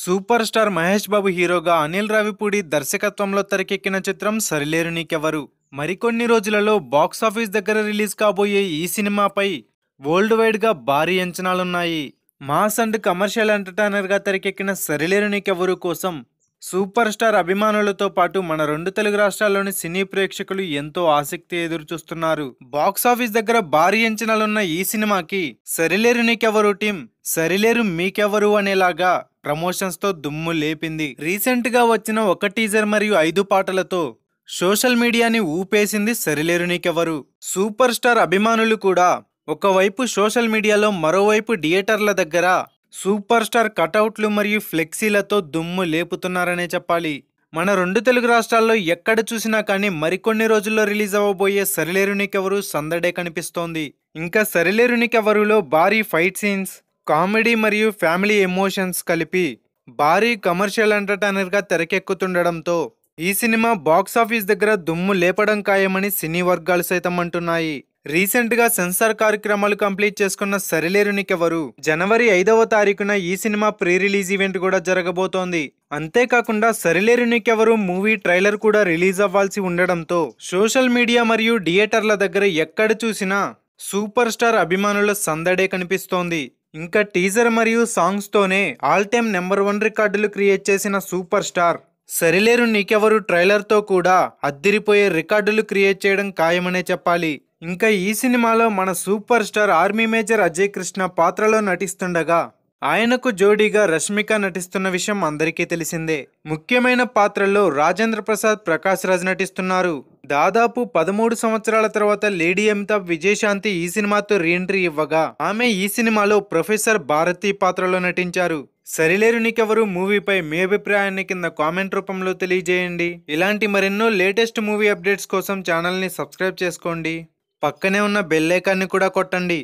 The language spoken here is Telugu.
సూపర్ స్టార్ మహేష్ బాబు హీరోగా అనిల్ రావిపూడి దర్శకత్వంలో తెరకెక్కిన చిత్రం సరిలేరు నీకెవరు మరికొన్ని రోజులలో బాక్సాఫీస్ దగ్గర రిలీజ్ కాబోయే ఈ సినిమాపై వరల్డ్ వైడ్గా భారీ అంచనాలున్నాయి మాస్ అండ్ కమర్షియల్ ఎంటర్టైనర్గా తెరకెక్కిన సరిలేరు నీకెవరు కోసం సూపర్ స్టార్ అభిమానులతో పాటు మన రెండు తెలుగు రాష్ట్రాల్లోని సినీ ప్రేక్షకులు ఎంతో ఆసక్తి ఎదురు చూస్తున్నారు ఆఫీస్ దగ్గర భారీ అంచనాలున్న ఈ సినిమాకి సరిలేరు నీకెవరు టీం సరిలేరు మీకెవరు అనేలాగా ప్రమోషన్స్ తో దుమ్ము లేపింది రీసెంట్ గా వచ్చిన ఒక టీజర్ మరియు ఐదు పాటలతో సోషల్ మీడియాని ఊపేసింది సరిలేరు నీకెవరు సూపర్ స్టార్ అభిమానులు కూడా ఒకవైపు సోషల్ మీడియాలో మరోవైపు థియేటర్ల దగ్గర సూపర్ స్టార్ కటౌట్లు మరియు ఫ్లెక్సీలతో దుమ్ము లేపుతున్నారనే చెప్పాలి మన రెండు తెలుగు రాష్ట్రాల్లో ఎక్కడ చూసినా కానీ మరికొన్ని రోజుల్లో రిలీజ్ అవ్వబోయే సరిలేరు నీకెవరు సందడే కనిపిస్తోంది ఇంకా సరిలేరు నీకెవరులో భారీ ఫైట్ సీన్స్ కామెడీ మరియు ఫ్యామిలీ ఎమోషన్స్ కలిపి భారీ కమర్షియల్ ఎంటర్టైనర్గా తెరకెక్కుతుండడంతో ఈ సినిమా బాక్సాఫీస్ దగ్గర దుమ్ము లేపడం ఖాయమని సినీ వర్గాలు సైతం అంటున్నాయి రీసెంట్గా సెన్సార్ కార్యక్రమాలు కంప్లీట్ చేసుకున్న సరిలేరు నీకెవరు జనవరి ఐదవ తారీఖున ఈ సినిమా ప్రీ రిలీజ్ ఈవెంట్ కూడా జరగబోతోంది అంతేకాకుండా సరిలేరు మూవీ ట్రైలర్ కూడా రిలీజ్ అవ్వాల్సి ఉండడంతో సోషల్ మీడియా మరియు థియేటర్ల దగ్గర ఎక్కడ చూసినా సూపర్ స్టార్ అభిమానుల సందడే కనిపిస్తోంది ఇంకా టీజర్ మరియు సాంగ్స్తోనే ఆల్ టైమ్ నెంబర్ వన్ రికార్డులు క్రియేట్ చేసిన సూపర్ స్టార్ సరిలేరు నీకెవరు ట్రైలర్తో కూడా అద్దిరిపోయే రికార్డులు క్రియేట్ చేయడం ఖాయమనే చెప్పాలి ఇంకా ఈ సినిమాలో మన super star army major Ajay Krishna పాత్రలో నటిస్తుండగా ఆయనకు జోడీగా రష్మిక నటిస్తున్న విషయం అందరికీ తెలిసిందే ముఖ్యమైన పాత్రల్లో రాజేంద్ర ప్రసాద్ ప్రకాష్ రాజ్ నటిస్తున్నారు దాదాపు పదమూడు సంవత్సరాల తర్వాత లేడీ అమితాబ్ విజయశాంతి ఈ సినిమాతో రీఎంట్రీ ఇవ్వగా ఆమె ఈ సినిమాలో ప్రొఫెసర్ భారతి పాత్రలో నటించారు సరిలేరు నీకెవరు మూవీపై మీ అభిప్రాయాన్ని కింద కామెంట్ రూపంలో తెలియజేయండి ఇలాంటి మరెన్నో లేటెస్ట్ మూవీ అప్డేట్స్ కోసం ఛానల్ని సబ్స్క్రైబ్ చేసుకోండి పక్కనే ఉన్న బెల్ కూడా కొట్టండి